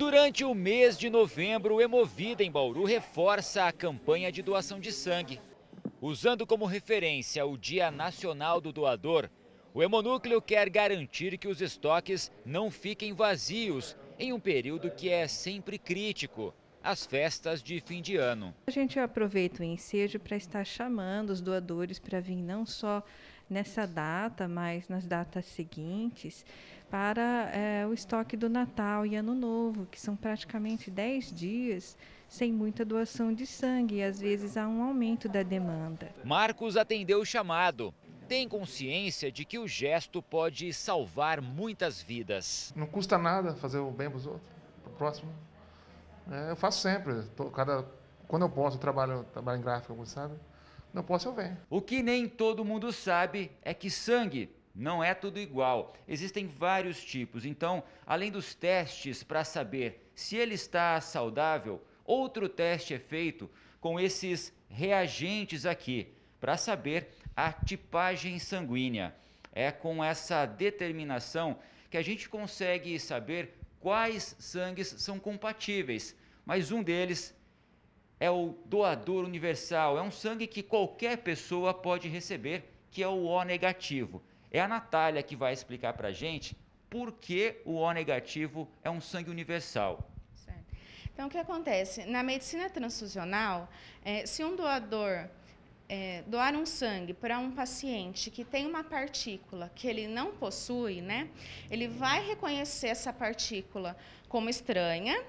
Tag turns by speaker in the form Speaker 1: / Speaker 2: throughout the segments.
Speaker 1: Durante o mês de novembro, o Hemovida em Bauru reforça a campanha de doação de sangue. Usando como referência o Dia Nacional do Doador, o Hemonúcleo quer garantir que os estoques não fiquem vazios em um período que é sempre crítico, as festas de fim de ano.
Speaker 2: A gente aproveita o ensejo para estar chamando os doadores para vir não só nessa data, mas nas datas seguintes, para é, o estoque do Natal e Ano Novo, que são praticamente 10 dias sem muita doação de sangue e às vezes há um aumento da demanda.
Speaker 1: Marcos atendeu o chamado. Tem consciência de que o gesto pode salvar muitas vidas. Não custa nada fazer o bem para os outros, para o próximo. É, eu faço sempre, tô, cada, quando eu posso, eu trabalho, trabalho em gráfico, sabe? Não posso, eu O que nem todo mundo sabe é que sangue não é tudo igual. Existem vários tipos. Então, além dos testes para saber se ele está saudável, outro teste é feito com esses reagentes aqui para saber a tipagem sanguínea. É com essa determinação que a gente consegue saber quais sangues são compatíveis, mas um deles é o doador universal, é um sangue que qualquer pessoa pode receber, que é o O negativo. É a Natália que vai explicar para a gente por que o O negativo é um sangue universal.
Speaker 3: Então, o que acontece? Na medicina transfusional, é, se um doador é, doar um sangue para um paciente que tem uma partícula que ele não possui, né? Ele vai reconhecer essa partícula como estranha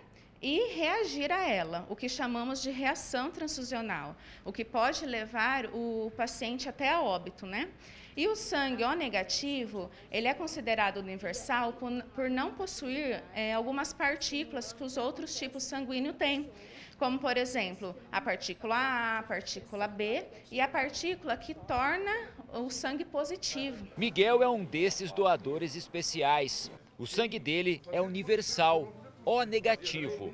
Speaker 3: e reagir a ela, o que chamamos de reação transfusional, o que pode levar o paciente até a óbito, né? E o sangue O negativo, ele é considerado universal por, por não possuir é, algumas partículas que os outros tipos sanguíneos têm, como, por exemplo, a partícula A, a partícula B e a partícula que torna o sangue positivo.
Speaker 1: Miguel é um desses doadores especiais. O sangue dele é universal, o negativo.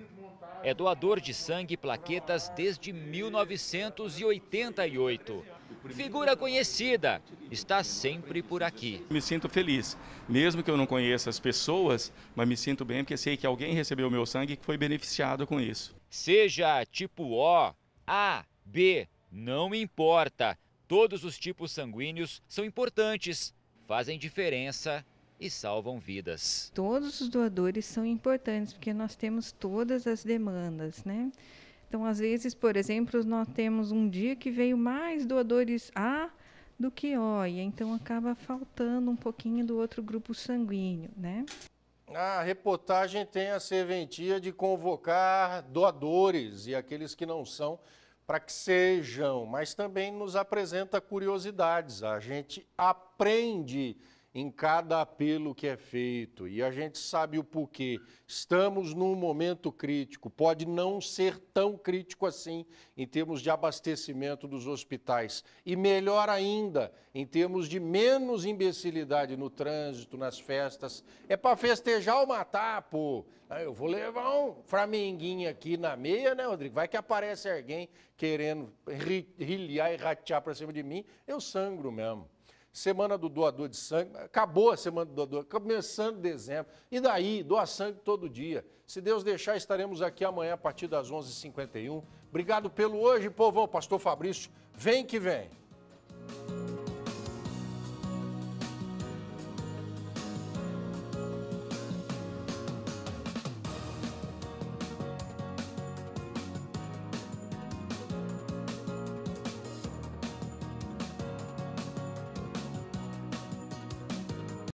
Speaker 1: É doador de sangue e plaquetas desde 1988. Figura conhecida, está sempre por aqui.
Speaker 4: Me sinto feliz, mesmo que eu não conheça as pessoas, mas me sinto bem porque sei que alguém recebeu meu sangue e foi beneficiado com isso.
Speaker 1: Seja tipo O, A, B, não importa. Todos os tipos sanguíneos são importantes, fazem diferença e salvam vidas.
Speaker 2: Todos os doadores são importantes porque nós temos todas as demandas, né? Então, às vezes, por exemplo, nós temos um dia que veio mais doadores A do que O, e então acaba faltando um pouquinho do outro grupo sanguíneo, né?
Speaker 4: A reportagem tem a serventia de convocar doadores e aqueles que não são para que sejam, mas também nos apresenta curiosidades. A gente aprende em cada apelo que é feito. E a gente sabe o porquê. Estamos num momento crítico, pode não ser tão crítico assim em termos de abastecimento dos hospitais. E melhor ainda, em termos de menos imbecilidade no trânsito, nas festas. É para festejar ou matar, pô. Ah, eu vou levar um flamenguinho aqui na meia, né, Rodrigo? Vai que aparece alguém querendo rilhar e ratear para cima de mim, eu sangro mesmo. Semana do doador de sangue, acabou a semana do doador, começando dezembro. E daí, doa sangue todo dia. Se Deus deixar, estaremos aqui amanhã a partir das 11h51. Obrigado pelo hoje, povão. Pastor Fabrício, vem que vem.